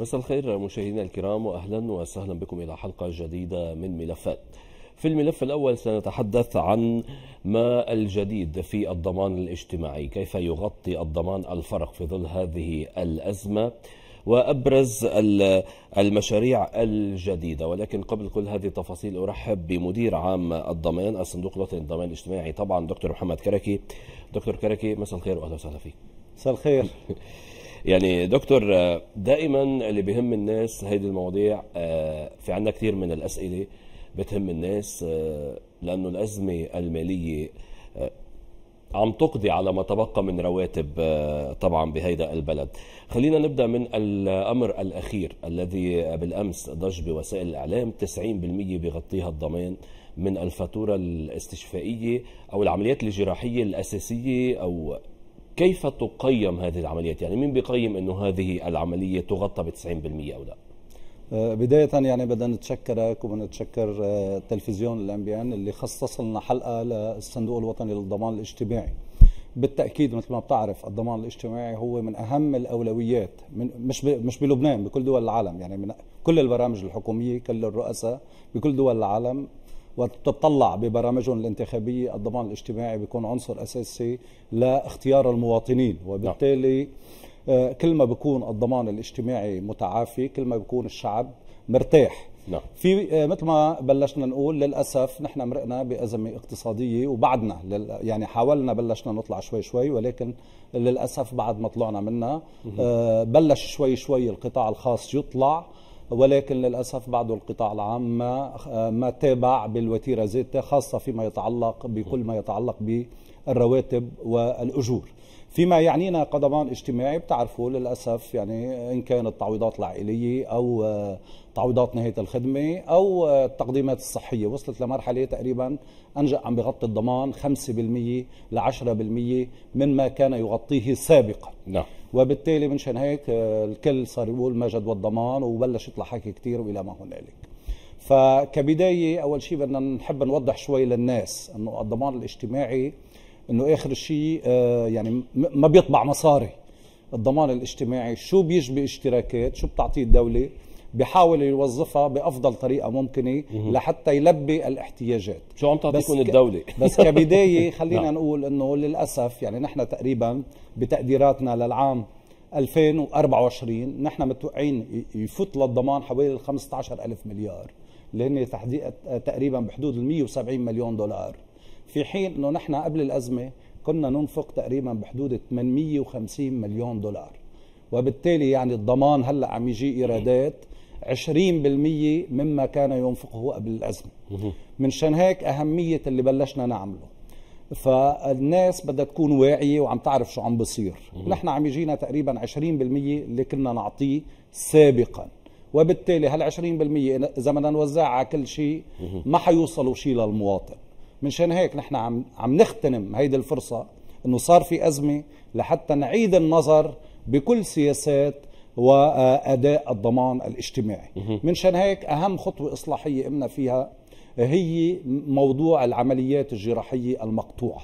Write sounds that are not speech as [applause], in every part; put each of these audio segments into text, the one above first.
مساء الخير مشاهدينا الكرام واهلا وسهلا بكم الى حلقه جديده من ملفات. في الملف الاول سنتحدث عن ما الجديد في الضمان الاجتماعي، كيف يغطي الضمان الفرق في ظل هذه الازمه وابرز المشاريع الجديده، ولكن قبل كل هذه التفاصيل ارحب بمدير عام الضمان الصندوق الوطني للضمان الاجتماعي طبعا دكتور محمد كركي. دكتور كركي مساء الخير واهلا وسهلا فيك. مساء الخير. [laughs] يعني دكتور آه، دائما اللي بيهم الناس هيدي المواضيع آه، في عنا كثير من الأسئلة بتهم الناس آه، لأنه الأزمة المالية عم تقضي على ما تبقى من رواتب طبعا بهيدا البلد خلينا نبدأ من الأمر الأخير الذي بالأمس ضج بوسائل الإعلام 90% بيغطيها الضمان من الفاتورة الاستشفائية أو العمليات الجراحية الأساسية أو كيف تقيم هذه العمليات يعني مين بيقيم انه هذه العمليه تغطى ب 90% او لا أه، بداية يعني بدنا نتشكرك وبدنا نتشكر أه، تلفزيون الام بي ان اللي خصص لنا حلقة للصندوق الوطني للضمان الاجتماعي. بالتاكيد مثل ما بتعرف الضمان الاجتماعي هو من اهم الاولويات من مش مش بلبنان بكل دول العالم يعني من كل البرامج الحكوميه كل الرؤساء بكل دول العالم وتتطلع ببرامجهم الانتخابية الضمان الاجتماعي بيكون عنصر أساسي لاختيار المواطنين نعم. وبالتالي آه، كل ما بيكون الضمان الاجتماعي متعافي كل ما بيكون الشعب مرتاح نعم. في آه، مثل ما بلشنا نقول للاسف نحن مرقنا بازمه اقتصاديه وبعدنا يعني حاولنا بلشنا نطلع شوي شوي ولكن للاسف بعد ما طلعنا منها آه، بلش شوي شوي القطاع الخاص يطلع ولكن للأسف بعض القطاع العام ما, ما تابع بالوتيرة زيتة خاصة فيما يتعلق بكل ما يتعلق بالرواتب والأجور فيما يعنينا كضمان اجتماعي بتعرفوا للأسف يعني إن كان التعويضات العائلية أو آه، تعويضات نهاية الخدمة أو آه، التقديمات الصحية وصلت لمرحلة تقريبا أنجأ عم بغطي الضمان 5% ل 10% مما كان يغطيه سابقا نعم. وبالتالي منشان هيك آه، الكل صار يقول مجد والضمان وبلش يطلع حكي كثير والى ما هنالك فكبدايه اول شيء بدنا نحب نوضح شوي للناس انه الضمان الاجتماعي انه اخر شيء آه، يعني ما بيطبع مصاري الضمان الاجتماعي شو بيجبي اشتراكات شو بتعطيه الدوله بحاول يوظفها بافضل طريقه ممكنه لحتى يلبي الاحتياجات شو عم تعطيكم الدوله [laughs] بس كبدايه [laughs] خلينا نعم. نقول انه للاسف يعني نحن تقريبا بتقديراتنا للعام 2024 نحن متوقعين يفوت للضمان حوالي 15 ألف مليار اللي هن تقريبا بحدود ال 170 مليون دولار في حين انه نحن قبل الازمه كنا ننفق تقريبا بحدود 850 مليون دولار وبالتالي يعني الضمان هلا عم يجي ايرادات 20% مما كان ينفقه قبل الأزمة من شان هيك أهمية اللي بلشنا نعمله فالناس بدها تكون واعية وعم تعرف شو عم بصير نحن عم يجينا تقريبا 20% اللي كنا نعطيه سابقا وبالتالي هال 20% إذا بدنا نوزعها على كل شيء ما حيوصلوا شيء للمواطن من شان هيك نحن عم عم نغتنم هيدي الفرصة انه صار في أزمة لحتى نعيد النظر بكل سياسات واداء الضمان الاجتماعي منشان هيك اهم خطوه اصلاحيه قمنا فيها هي موضوع العمليات الجراحيه المقطوعه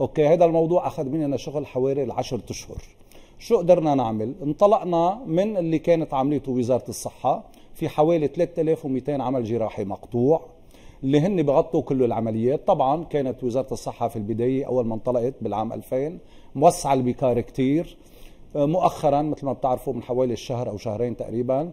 اوكي هذا الموضوع اخذ مننا شغل حوالي العشرة اشهر شو قدرنا نعمل انطلقنا من اللي كانت عمليته وزاره الصحه في حوالي 3200 عمل جراحي مقطوع اللي هن بغطوا كل العمليات طبعا كانت وزارة الصحة في البداية أول ما انطلقت بالعام 2000 موسعة البكار كتير آه، مؤخرا مثل ما بتعرفوا من حوالي الشهر او شهرين تقريبا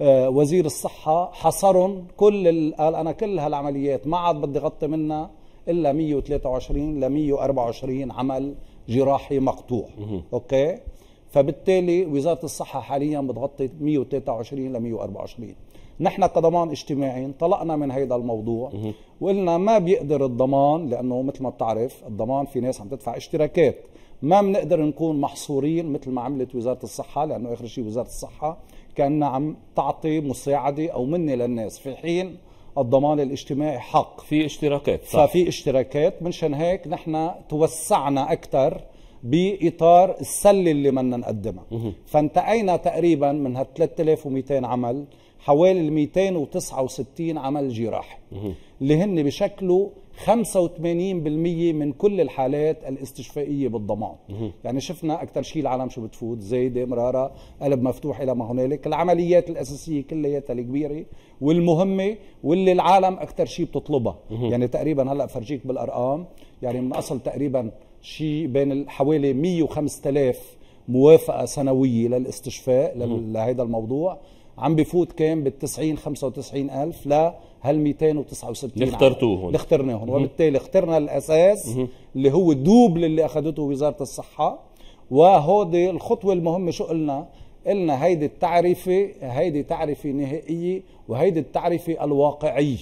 آه، وزير الصحه حصرهم كل قال انا كل هالعمليات ما عاد بدي غطي منها الا 123 ل 124 عمل جراحي مقطوع اوكي فبالتالي وزاره الصحه حاليا بتغطي 123 ل 124 نحن كضمان اجتماعي انطلقنا من هيدا الموضوع وقلنا ما بيقدر الضمان لانه مثل ما بتعرف الضمان في ناس عم تدفع اشتراكات ما بنقدر نكون محصورين مثل ما عملت وزاره الصحه لانه اخر شيء وزاره الصحه كانها عم تعطي مساعده او منه للناس في حين الضمان الاجتماعي حق في اشتراكات صح. ففي اشتراكات منشان هيك نحن توسعنا اكثر باطار السله اللي بدنا نقدمها فانتقينا تقريبا من هال 3200 عمل حوالي 269 عمل جراحي اللي هن بشكله 85% من كل الحالات الاستشفائيه بالضمان يعني شفنا اكثر شيء العالم شو بتفوت زايده مراره قلب مفتوح الى ما هنالك العمليات الاساسيه كلياتها الكبيره والمهمه واللي العالم اكثر شيء بتطلبها يعني تقريبا هلا فرجيك بالارقام يعني من اصل تقريبا شيء بين حوالي 105000 موافقه سنويه للاستشفاء لهذا الموضوع عم بفوت كام بال 90 95 الف ل هال 269 اللي اخترتوه اللي اخترناهم وبالتالي اخترنا الاساس اللي هو الدوبل اللي اخذته وزاره الصحه وهودي الخطوه المهمه شو قلنا؟ قلنا هيدي التعرفة هيدي تعرفة نهائية وهيدي التعرفة الواقعية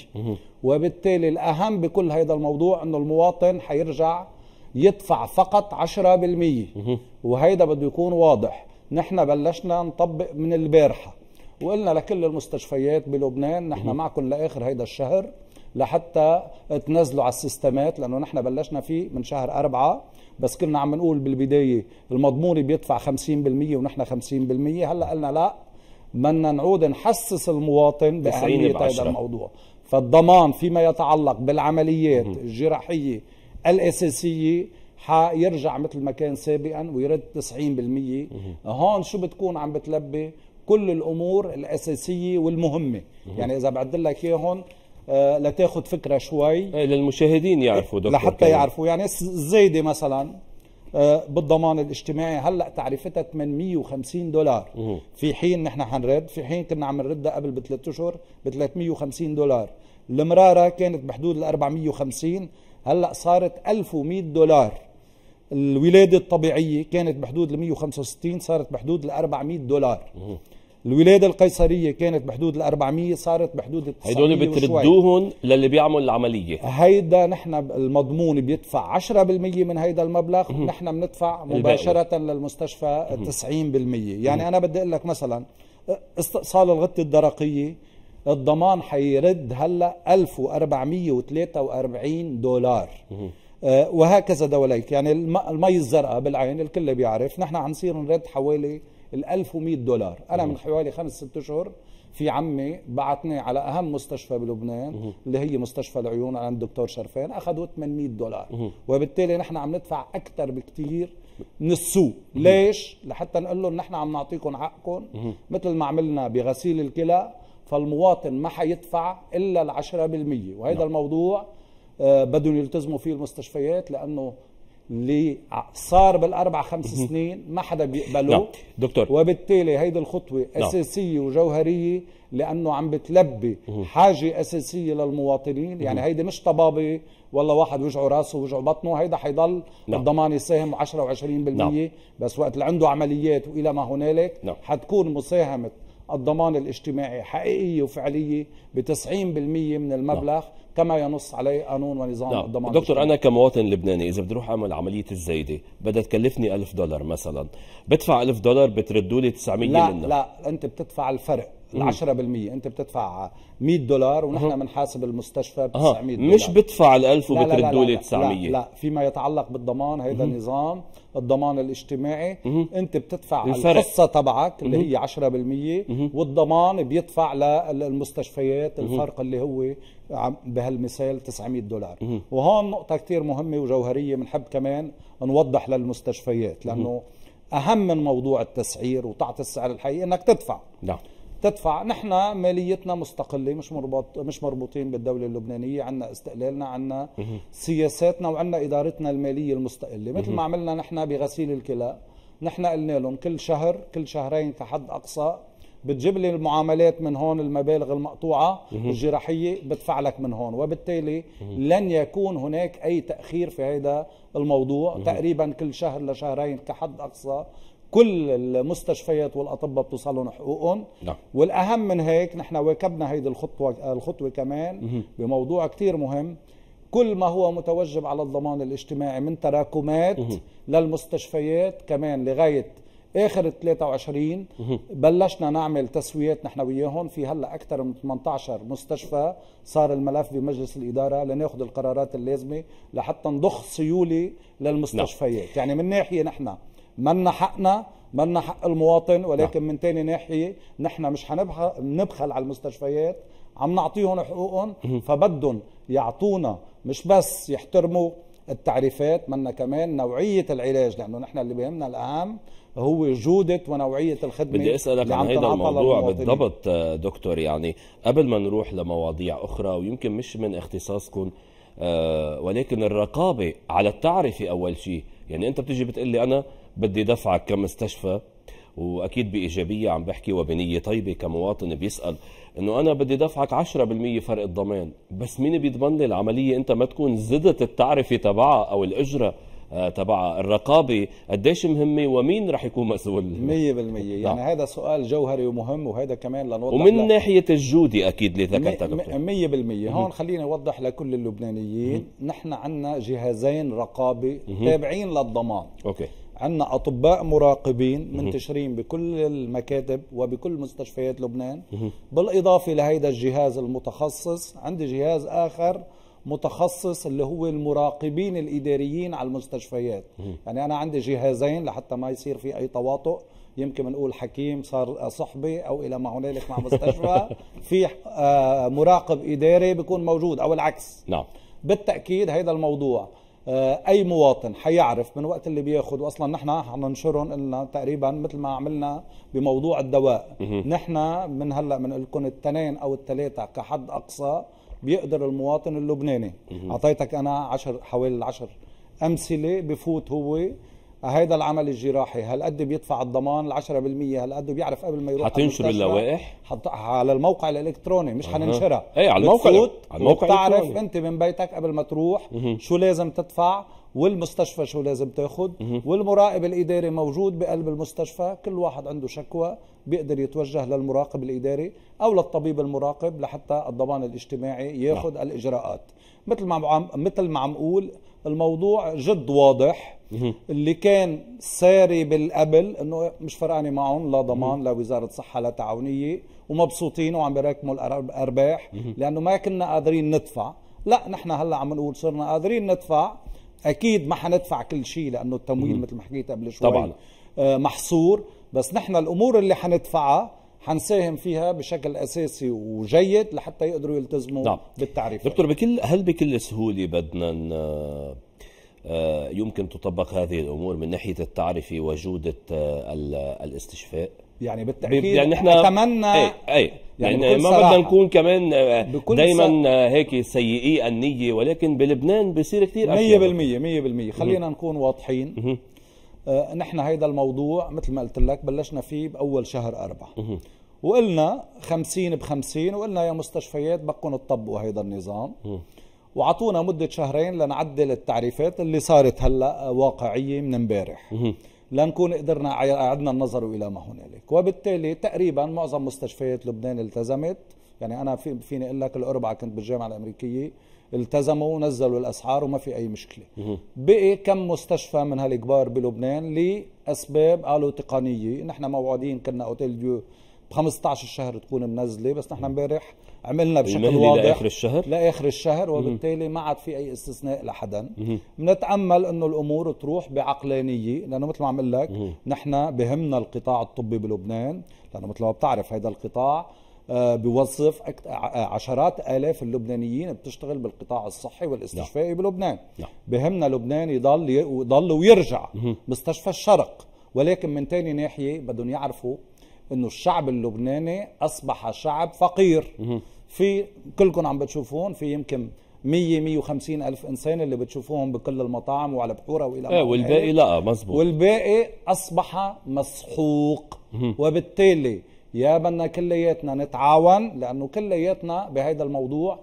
وبالتالي الأهم بكل هيدا الموضوع أنه المواطن حيرجع يدفع فقط 10% وهيدا بده يكون واضح نحن بلشنا نطبق من البارحة وقلنا لكل المستشفيات بلبنان نحن معكم لاخر هيدا الشهر لحتى تنزلوا على السيستمات لانه نحن بلشنا فيه من شهر أربعة بس كنا عم نقول بالبدايه المضمون بيدفع 50% ونحن 50% هلا قلنا لا بدنا نعود نحسس المواطن باهميه هذا الموضوع فالضمان فيما يتعلق بالعمليات الجراحيه الاساسيه حيرجع مثل ما كان سابقا ويرد 90% هون شو بتكون عم بتلبي كل الامور الاساسيه والمهمه يعني اذا بعدل لك اياهم آه، لتاخذ فكره شوي إيه، للمشاهدين يعرفوا دكتور لحتى كيف. يعرفوا يعني الزايده مثلا آه، بالضمان الاجتماعي هلا تعريفتها 850 دولار مم. في حين نحن حنرد في حين كنا عم نردها قبل بثلاث اشهر ب 350 دولار المراره كانت بحدود ال 450 هلا صارت 1100 دولار الولاده الطبيعيه كانت بحدود ال 165 صارت بحدود ال 400 دولار مم. الولاده القيصريه كانت بحدود ال 400 صارت بحدود ال هدول بتردوهم للي بيعمل العمليه هيدا نحن المضمون بيدفع 10% من هيدا المبلغ نحن بندفع مباشره البقى. للمستشفى 90% يعني انا بدي اقول لك مثلا استئصال الغطه الدرقيه الضمان حيرد هلا 1443 دولار آه، وهكذا دوليك يعني المي الزرقاء بالعين الكل بيعرف نحن عم نصير نرد حوالي ال 1100 دولار انا من حوالي خمس ست اشهر في عمي بعتني على اهم مستشفى بلبنان اللي هي مستشفى العيون عند الدكتور شرفان اخذوا 800 دولار وبالتالي نحن عم ندفع اكثر بكثير من السوق ليش لحتى نقول لهم نحن عم نعطيكم حقكم مثل ما عملنا بغسيل الكلى فالمواطن ما حيدفع الا ال 10% وهذا الموضوع آه، بدهم يلتزموا فيه المستشفيات لانه اللي صار بالاربع خمس سنين ما حدا بيقبله نعم. دكتور وبالتالي هيدي الخطوه نعم. اساسيه وجوهريه لانه عم بتلبي حاجه اساسيه للمواطنين يعني هيدي مش طبابه والله واحد وجعه راسه وجعه بطنه هيدا حيضل نعم. الضمان يساهم 10 و20% بس وقت اللي عنده عمليات والى ما هنالك حتكون مساهمه الضمان الاجتماعي حقيقية وفعلية ب 90% من المبلغ كما ينص عليه قانون ونظام نعم. الضمان دكتور انا كمواطن لبناني اذا بدي اروح اعمل عمليه الزايده بدها تكلفني 1000 دولار مثلا بدفع 1000 دولار بتردوا لي 900 لا لنا. لا انت بتدفع الفرق ال 10% انت بتدفع 100 دولار ونحن بنحاسب المستشفى ب 900 دولار مش بدفع ال 1000 وبتردوا لي 900 لا, لا لا فيما يتعلق بالضمان هذا النظام الضمان الاجتماعي مه. انت بتدفع الفرق. القصه تبعك اللي مه. هي 10% مه. والضمان بيدفع للمستشفيات الفرق اللي هو بهالمثال 900 دولار مه. وهون نقطه كثير مهمه وجوهريه بنحب كمان نوضح للمستشفيات لانه مه. اهم من موضوع التسعير وتعطي السعر الحقيقي انك تدفع نعم تدفع نحن ماليتنا مستقله مش مربط مش مربوطين بالدوله اللبنانيه عنا استقلالنا عنا سياساتنا وعنا ادارتنا الماليه المستقله مثل ما عملنا نحن بغسيل الكلى نحن قلنا لهم كل شهر كل شهرين كحد اقصى بتجيب لي المعاملات من هون المبالغ المقطوعة الجراحية بدفع لك من هون وبالتالي لن يكون هناك أي تأخير في هذا الموضوع تقريبا كل شهر لشهرين كحد أقصى كل المستشفيات والاطباء بتوصلهم حقوقهم نعم. والاهم من هيك نحن واكبنا هيدي الخطوه الخطوه كمان مه. بموضوع كثير مهم كل ما هو متوجب على الضمان الاجتماعي من تراكمات مه. للمستشفيات كمان لغايه اخر 23 23 بلشنا نعمل تسويات نحن وياهم في هلا اكثر من 18 مستشفى صار الملف بمجلس الاداره لناخذ القرارات اللازمه لحتى نضخ سيوله للمستشفيات نعم. يعني من ناحيه نحن منا حقنا منا حق المواطن ولكن نعم. من تاني ناحيه نحن مش هنبخل على المستشفيات عم نعطيهم حقوقهم فبدهم يعطونا مش بس يحترموا التعريفات منا كمان نوعيه العلاج لانه نحن اللي بهمنا الاهم هو جودة ونوعية الخدمة بدي أسألك عن هذا الموضوع بالضبط آه، دكتور يعني قبل ما نروح لمواضيع أخرى ويمكن مش من اختصاصكم آه، ولكن الرقابة على التعرفة أول شيء يعني أنت بتجي بتقول لي أنا بدي دفعك كمستشفى واكيد بايجابيه عم بحكي وبنيه طيبه كمواطن بيسال انه انا بدي دفعك 10% فرق الضمان بس مين بيضمن لي العمليه انت ما تكون زدت التعرفه تبعها او الاجره آه، تبعها الرقابه قديش مهمه ومين رح يكون مسؤول 100% نعم. يعني نعم. هذا سؤال جوهري ومهم وهذا كمان لنوضح ومن لك. ناحيه الجوده اكيد اللي ذكرتها 100% هون خليني اوضح لكل اللبنانيين مم. نحن عندنا جهازين رقابه تابعين للضمان اوكي عندنا اطباء مراقبين منتشرين بكل المكاتب وبكل مستشفيات لبنان بالاضافه لهيدا الجهاز المتخصص عندي جهاز اخر متخصص اللي هو المراقبين الاداريين على المستشفيات يعني انا عندي جهازين لحتى ما يصير في اي تواطؤ يمكن بنقول حكيم صار صحبي او الى ما هنالك مع مستشفى [laughs] في آه، مراقب اداري بيكون موجود او العكس نعم بالتاكيد هذا الموضوع آه، اي مواطن حيعرف من وقت اللي بياخذ واصلا نحن حننشرهم قلنا تقريبا مثل ما عملنا بموضوع الدواء نحن من هلا بنقول لكم الاثنين او الثلاثه كحد اقصى بيقدر المواطن اللبناني اعطيتك انا عشر حوالي العشر امثله بفوت هو هيدا العمل الجراحي هل قد بيدفع الضمان ال10% هل قد بيعرف قبل ما يروح حتنشر اللوائح حط على الموقع الالكتروني مش حننشرها اي ايه على الموقع على الموقع بتعرف انت من بيتك قبل ما تروح شو لازم تدفع والمستشفى شو لازم تاخذ والمراقب الاداري موجود بقلب المستشفى كل واحد عنده شكوى بيقدر يتوجه للمراقب الاداري او للطبيب المراقب لحتى الضمان الاجتماعي ياخذ نعم. الاجراءات مثل ما عم مثل ما عم اقول الموضوع جد واضح اللي كان ساري بالقبل انه مش فرقانه معهم لا ضمان لا وزاره صحه لا تعاونيه ومبسوطين وعم بيراكموا الارباح لانه ما كنا قادرين ندفع لا نحن هلا عم نقول صرنا قادرين ندفع اكيد ما حندفع كل شيء لانه التمويل مثل ما حكيت قبل شوي طبعا آه، محصور بس نحن الامور اللي حندفعها حنساهم فيها بشكل اساسي وجيد لحتى يقدروا يلتزموا نعم. بالتعريف دكتور بكل هل بكل سهوله بدنا آه، يمكن تطبق هذه الامور من ناحيه التعرفه وجوده آه، الاستشفاء يعني بالتاكيد يعني احنا اتمنى اي, أي يعني, يعني ما بدنا نكون كمان آه، دائما هيك سيئي النيه ولكن بلبنان بصير كثير 100% 100% خلينا نكون واضحين آه نحن هيدا الموضوع مثل ما قلت لك بلشنا فيه باول شهر أربعة وقلنا 50 ب 50 وقلنا يا مستشفيات بقوا تطبقوا هيدا النظام مه. وعطونا مدة شهرين لنعدل التعريفات اللي صارت هلا واقعية من امبارح لنكون قدرنا عدنا النظر إلى ما هنالك وبالتالي تقريبا معظم مستشفيات لبنان التزمت يعني أنا في فيني أقول لك الأربعة كنت بالجامعة الأمريكية التزموا ونزلوا الأسعار وما في أي مشكلة بقي كم مستشفى من هالكبار بلبنان لأسباب قالوا تقنية نحن موعودين كنا أوتيل ديو ب 15 الشهر تكون منزله بس نحن امبارح عملنا بشكل واضح لاخر الشهر لاخر الشهر وبالتالي ما عاد في اي استثناء لحدا بنتامل انه الامور تروح بعقلانيه لانه مثل ما عم لك نحن بهمنا القطاع الطبي بلبنان لانه مثل ما بتعرف هذا القطاع آه، بوظف آه، عشرات الاف اللبنانيين بتشتغل بالقطاع الصحي والاستشفائي نعم. بلبنان نعم. بهمنا لبنان يضل يضل ويرجع مستشفى الشرق ولكن من تاني ناحيه بدهم يعرفوا انه الشعب اللبناني اصبح شعب فقير في كلكم عم بتشوفون في يمكن 100 150 الف انسان اللي بتشوفوهم بكل المطاعم وعلى بحوره والى ايه والباقي لا مزبوط والباقي اصبح مسحوق وبالتالي يا بدنا كلياتنا نتعاون لانه كلياتنا بهذا الموضوع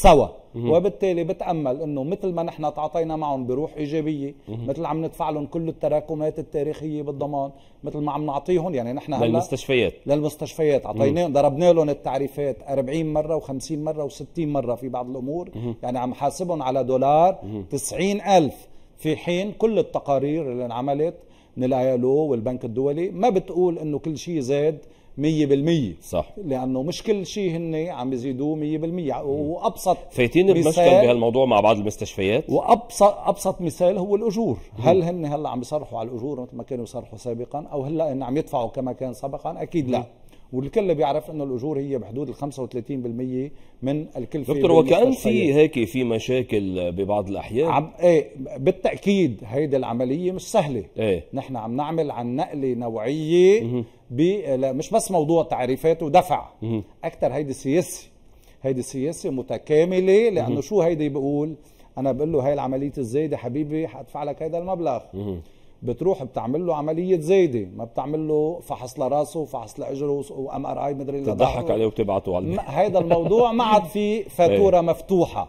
سوا وبالتالي بتامل انه مثل ما نحن تعاطينا معهم بروح ايجابيه مثل عم ندفع لهم كل التراكمات التاريخيه بالضمان مثل ما عم نعطيهم يعني نحن هلا للمستشفيات للمستشفيات اعطيناهم ضربنا لهم التعريفات 40 مره و50 مره و60 مره في بعض الامور يعني عم حاسبهم على دولار 90 ألف في حين كل التقارير اللي انعملت من الاي والبنك الدولي ما بتقول انه كل شيء زاد مية بالمية صح لأنه مش كل شيء هن عم بيزيدوه مية بالمية وأبسط فايتين بمشكل بهالموضوع مع بعض المستشفيات وأبسط أبسط مثال هو الأجور مم. هل هن هلا عم يصرحوا على الأجور مثل ما كانوا يصرحوا سابقا أو هلا هن عم يدفعوا كما كان سابقا أكيد مم. لا والكل بيعرف انه الاجور هي بحدود ال 35% من الكلفه دكتور وكان في هيك في مشاكل ببعض الاحيان عم ايه بالتاكيد هيدي العمليه مش سهله ايه نحن عم نعمل عن نقله نوعيه بي لا مش بس موضوع تعريفات ودفع اكثر هيدي سياسي هيدي سياسه متكامله لانه شو هيدي بيقول انا بقول له هاي العمليه الزايده حبيبي حادفع لك هيدا المبلغ مه. بتروح بتعمل له عمليه زايده ما بتعمل له فحص لراسه وفحص لاجره وام ار اي مدري بتضحك عليه وتبعته على هذا [laughs] الموضوع ما عاد في [laughs] إيه. فاتوره مفتوحه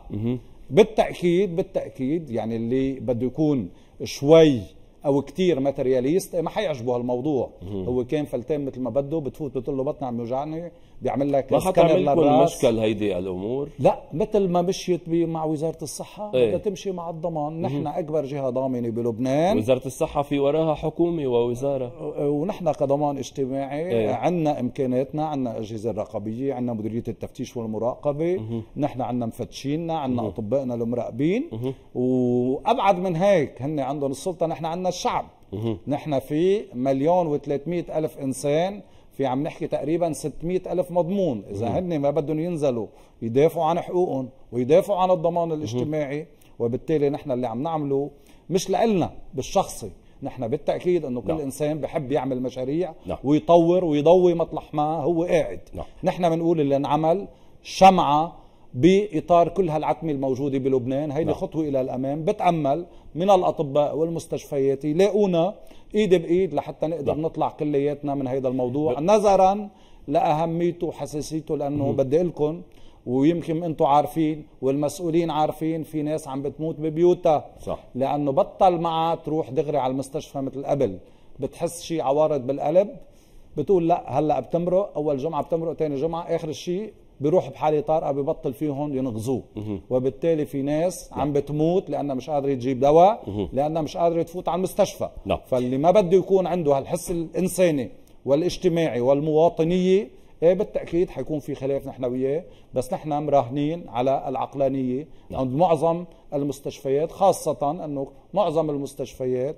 بالتاكيد بالتاكيد يعني اللي بده يكون شوي او كتير ماترياليست ما حيعجبه هالموضوع هو كان فلتان مثل ما بده بتفوت بتقول له بطني عم يوجعني بيعمل لك ما حتعمل لكم مشكل هيدي الامور لا مثل ما مشيت مع وزاره الصحه إيه. بدها ايه؟ تمشي مع الضمان نحن اكبر جهه ضامنه بلبنان وزاره الصحه في وراها حكومه ووزاره ونحن كضمان اجتماعي ايه؟ عندنا امكاناتنا عندنا اجهزه رقابيه عندنا مديريه التفتيش والمراقبه نحن عندنا مفتشيننا عندنا اطبائنا المراقبين وابعد من هيك هن عندهم السلطه نحن عندنا الشعب نحن في مليون و300 الف انسان في عم نحكي تقريبا 600 ألف مضمون إذا هن ما بدهم ينزلوا يدافعوا عن حقوقهم ويدافعوا عن الضمان الاجتماعي وبالتالي نحن اللي عم نعمله مش لإلنا بالشخصي نحن بالتاكيد انه كل لا. نعم. انسان بحب يعمل مشاريع لا. نعم. ويطور ويضوي مطلح ما هو قاعد لا. نعم. نحن بنقول اللي انعمل شمعه باطار كل هالعتمه الموجوده بلبنان هيدي نعم. خطوه الى الامام بتامل من الاطباء والمستشفيات يلاقونا ايد بايد لحتى نقدر نعم. نطلع كلياتنا من هذا الموضوع ب... نظرا لاهميته وحساسيته لانه بدي اقول لكم ويمكن انتم عارفين والمسؤولين عارفين في ناس عم بتموت ببيوتها صح لانه بطل معها تروح دغري على المستشفى مثل قبل بتحس شيء عوارض بالقلب بتقول لا هلا بتمرق اول جمعه بتمرق ثاني جمعه اخر شيء بيروح بحاله طارئه ببطل فيهم ينغزوه وبالتالي في ناس نعم. عم بتموت لانها مش قادره تجيب دواء لانها مش قادره تفوت على المستشفى لا. نعم. فاللي ما بده يكون عنده هالحس الانساني والاجتماعي والمواطنيه ايه بالتاكيد حيكون في خلاف نحن وياه بس نحن مراهنين على العقلانيه نعم. عند معظم المستشفيات خاصه انه معظم المستشفيات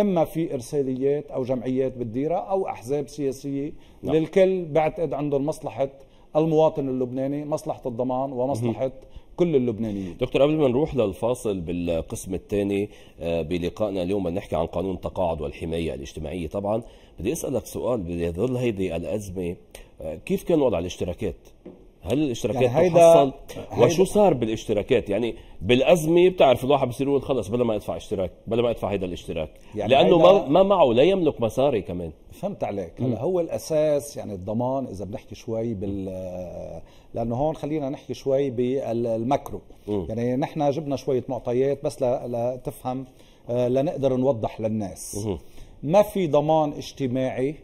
اما في ارساليات او جمعيات بالديره او احزاب سياسيه نعم. للكل بعتقد عندهم مصلحه المواطن اللبناني مصلحه الضمان ومصلحه كل اللبنانيين دكتور قبل ما نروح للفاصل بالقسم الثاني آه، بلقائنا اليوم بنحكي عن قانون التقاعد والحمايه الاجتماعيه طبعا بدي اسالك سؤال بظل هذه الازمه آه، كيف كان وضع الاشتراكات هل الاشتراكات يعني هيدا وشو صار بالاشتراكات يعني بالازمه بتعرف الواحد بصير يقول خلص بلا ما ادفع اشتراك بلا ما ادفع هيدا الاشتراك يعني لانه ما, ما معه لا يملك مصاري كمان فهمت عليك هلا هو الاساس يعني الضمان اذا بنحكي شوي بال لانه هون خلينا نحكي شوي بالماكرو يعني نحن جبنا شويه معطيات بس لتفهم آه، لنقدر نوضح للناس ما في ضمان اجتماعي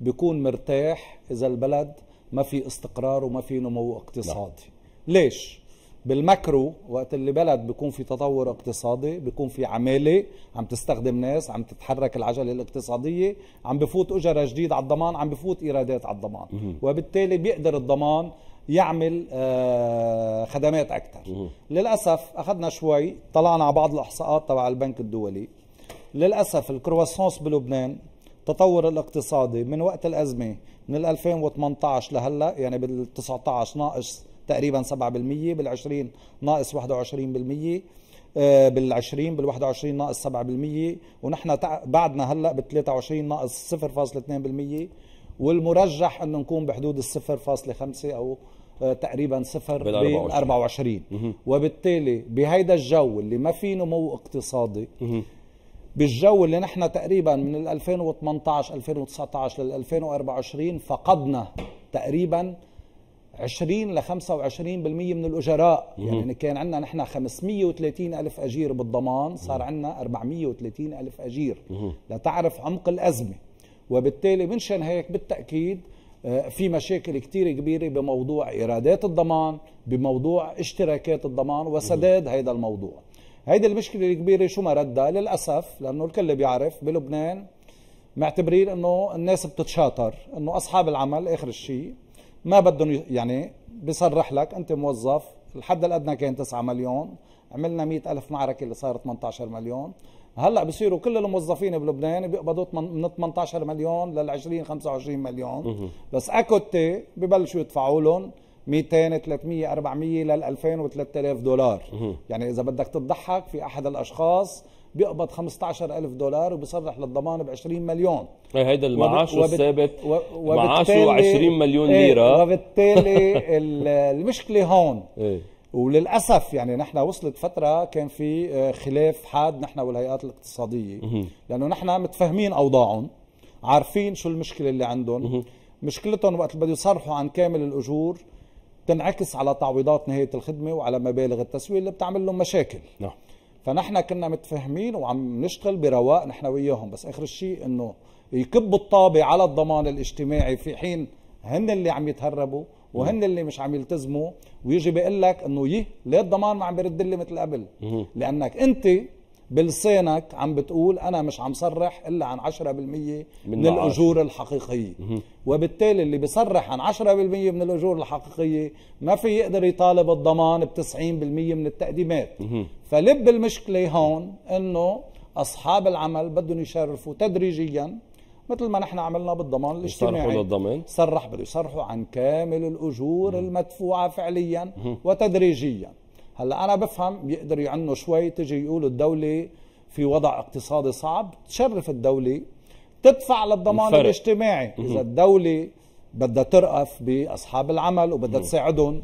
بيكون مرتاح اذا البلد ما في استقرار وما في نمو نعم. اقتصادي لا. ليش بالماكرو وقت اللي بلد بيكون في تطور اقتصادي بيكون في عماله عم تستخدم ناس عم تتحرك العجله الاقتصاديه عم بفوت اجره جديد على الضمان عم بفوت ايرادات على الضمان وبالتالي بيقدر الضمان يعمل آه، خدمات اكثر للاسف اخذنا شوي طلعنا على بعض الاحصاءات تبع البنك الدولي للاسف الكرواسونس بلبنان التطور الاقتصادي من وقت الأزمة من 2018 لهلا يعني بال 19 ناقص تقريبا 7% بال 20 ناقص 21% بال 20 بال 21 ناقص 7% ونحن بعدنا هلا بال 23 ناقص 0.2% والمرجح انه نكون بحدود ال 0.5 او آه، تقريبا صفر بال 24 وبالتالي بهيدا الجو اللي ما في نمو اقتصادي بالجو اللي نحن تقريبا من 2018 2019 لل 2024 فقدنا تقريبا 20 ل 25% من الاجراء مم. يعني كان عندنا نحن 530 الف اجير بالضمان صار عندنا 430 الف اجير مم. لتعرف عمق الازمه وبالتالي منشان هيك بالتاكيد آه، في مشاكل كثير كبيرة بموضوع إيرادات الضمان بموضوع اشتراكات الضمان وسداد هذا الموضوع هيدي المشكله الكبيره شو ما ردها للاسف لانه الكل بيعرف بلبنان معتبرين انه الناس بتتشاطر انه اصحاب العمل اخر الشيء ما بدهم يعني بصرح لك انت موظف الحد الادنى كان 9 مليون عملنا مئة ألف معركة اللي صارت 18 مليون هلا بصيروا كل الموظفين بلبنان بيقبضوا من 18 مليون لل 20 25 مليون بس اكوتي ببلشوا يدفعوا لهم 200 300 400 لل 2000 و 3000 دولار يعني اذا بدك تضحك في احد الاشخاص بيقبض 15000 دولار وبيصرح للضمان ب 20 مليون إيه، هيدا المعاش وبت... الثابت و... معاشه 20 مليون إيه، ليره ايه وبالتالي [laughs] المشكله هون ايه وللاسف يعني نحن وصلت فتره كان في آه، خلاف حاد نحن والهيئات الاقتصاديه لانه نحن متفاهمين اوضاعهم عارفين شو المشكله اللي عندهم مشكلتهم وقت اللي بده يصرحوا عن كامل الاجور تنعكس على تعويضات نهايه الخدمه وعلى مبالغ التسويق اللي بتعمل لهم مشاكل نعم فنحن كنا متفاهمين وعم نشتغل برواق نحن وياهم بس اخر شيء انه يكبوا الطابه على الضمان الاجتماعي في حين هن اللي عم يتهربوا وهن اللي مش عم يلتزموا ويجي بيقول لك انه يه ليه الضمان ما عم بيرد لي مثل قبل لانك انت بلسانك عم بتقول انا مش عم صرح الا عن 10% من, من الاجور الحقيقيه وبالتالي اللي بيصرح عن 10% من الاجور الحقيقيه ما في يقدر يطالب الضمان ب 90% من التقديمات فلب المشكله هون انه اصحاب العمل بدهم يشرفوا تدريجيا مثل ما نحن عملنا بالضمان الاجتماعي صرحوا للضمان صرح بده يصرحوا عن كامل الاجور المدفوعه فعليا وتدريجيا هلا انا بفهم بيقدر يعنوا شوي تجي يقولوا الدوله في وضع اقتصادي صعب تشرف الدوله تدفع للضمان الفرق. الاجتماعي اذا الدوله بدها ترأف باصحاب العمل وبدها تساعدهم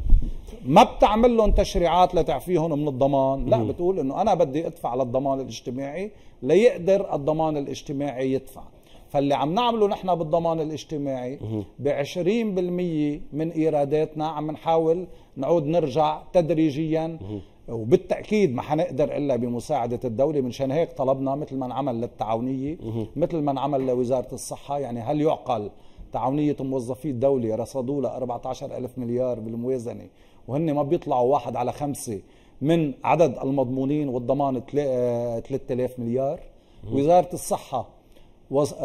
ما بتعمل لهم تشريعات لتعفيهم من الضمان لا بتقول انه انا بدي ادفع للضمان الاجتماعي ليقدر الضمان الاجتماعي يدفع فاللي عم نعمله نحن بالضمان الاجتماعي ب 20% من ايراداتنا عم نحاول نعود نرجع تدريجيا وبالتاكيد ما حنقدر الا بمساعده الدوله من شان هيك طلبنا مثل ما انعمل للتعاونيه مثل ما انعمل لوزاره الصحه يعني هل يعقل تعاونيه موظفي الدوله رصدوا لها 14000 مليار بالموازنه وهن ما بيطلعوا واحد على خمسه من عدد المضمونين والضمان 3000 آه، مليار وزاره الصحه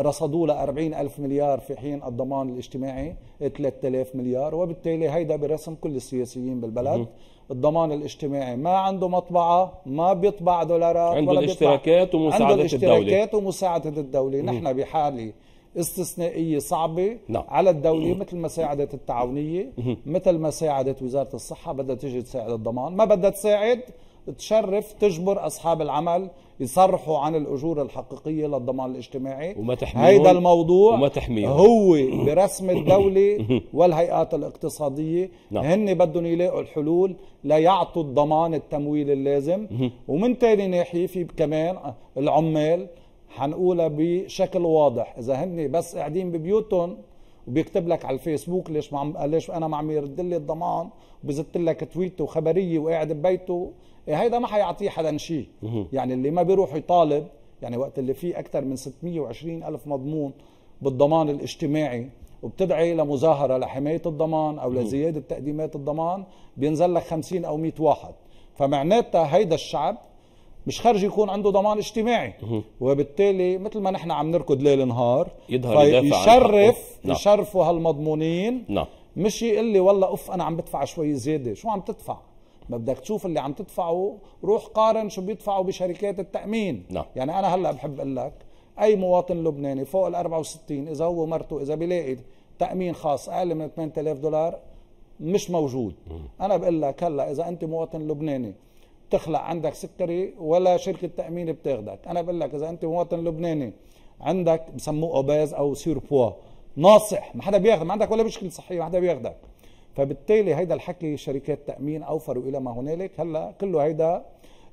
رصدوا له 40 ألف مليار في حين الضمان الاجتماعي 3000 مليار وبالتالي هيدا برسم كل السياسيين بالبلد الضمان الاجتماعي ما عنده مطبعة ما بيطبع دولارات عنده ولا الاشتراكات ومساعدة عنده الاشتراكات الدولة. ومساعدة الدولة نحن بحالة استثنائية صعبة لا. نعم. على الدولة مثل مساعدة التعاونية مثل مساعدة وزارة الصحة بدها تيجي تساعد الضمان ما بدها تساعد تشرف تجبر اصحاب العمل يصرحوا عن الاجور الحقيقيه للضمان الاجتماعي وما هيدا الموضوع وما تحميهم. هو [laughs] برسم الدوله والهيئات الاقتصاديه نعم. هن بدهم يلاقوا الحلول ليعطوا الضمان التمويل اللازم ومن تاني ناحيه في كمان العمال حنقولها بشكل واضح اذا هن بس قاعدين ببيوتهم وبيكتب لك على الفيسبوك ليش ما عم ليش انا ما عم يرد لي الضمان وبزت لك تويته وخبريه وقاعد ببيته إيه، هيدا ما حيعطيه حدا شيء يعني اللي ما بيروح يطالب يعني وقت اللي فيه اكثر من 620 الف مضمون بالضمان الاجتماعي وبتدعي لمظاهره لحمايه الضمان او لزياده تقديمات الضمان بينزل لك 50 او 100 واحد فمعناتها هيدا الشعب مش خارج يكون عنده ضمان اجتماعي وبالتالي مثل ما نحن عم نركض ليل نهار يظهر يشرف نعم. يشرفوا هالمضمونين نعم. مش يقول لي والله اوف انا عم بدفع شوي زياده شو عم تدفع ما بدك تشوف اللي عم تدفعه روح قارن شو بيدفعوا بشركات التامين نعم. يعني انا هلا بحب اقول لك اي مواطن لبناني فوق ال 64 اذا هو ومرته اذا بيلاقي تامين خاص اقل من 8000 دولار مش موجود م. انا بقول لك هلا اذا انت مواطن لبناني تخلق عندك سكري ولا شركه تامين بتاخدك انا بقول لك اذا انت مواطن لبناني عندك بسموه اوباز او سيربوا ناصح ما حدا بياخذ ما عندك ولا مشكله صحيه ما حدا بياخذك فبالتالي هيدا الحكي شركات تامين اوفروا الى ما هنالك هلا كله هيدا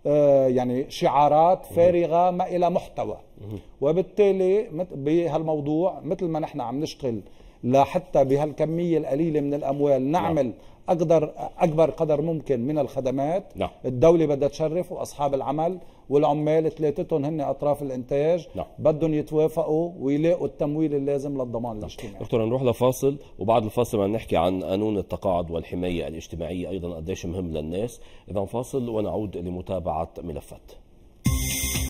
آه، يعني شعارات فارغه ما الى محتوى وبالتالي بهالموضوع مثل ما نحن عم نشتغل لحتى بهالكميه القليله من الاموال نعمل نعم. اقدر اكبر قدر ممكن من الخدمات نعم. الدوله بدها تشرف واصحاب العمل والعمال ثلاثتهم هن اطراف الانتاج نعم. بدهم يتوافقوا ويلاقوا التمويل اللازم للضمان نعم. الاجتماعي دكتور نروح لفاصل وبعد الفاصل بدنا نحكي عن قانون التقاعد والحمايه الاجتماعيه ايضا قديش مهم للناس اذا فاصل ونعود لمتابعه ملفات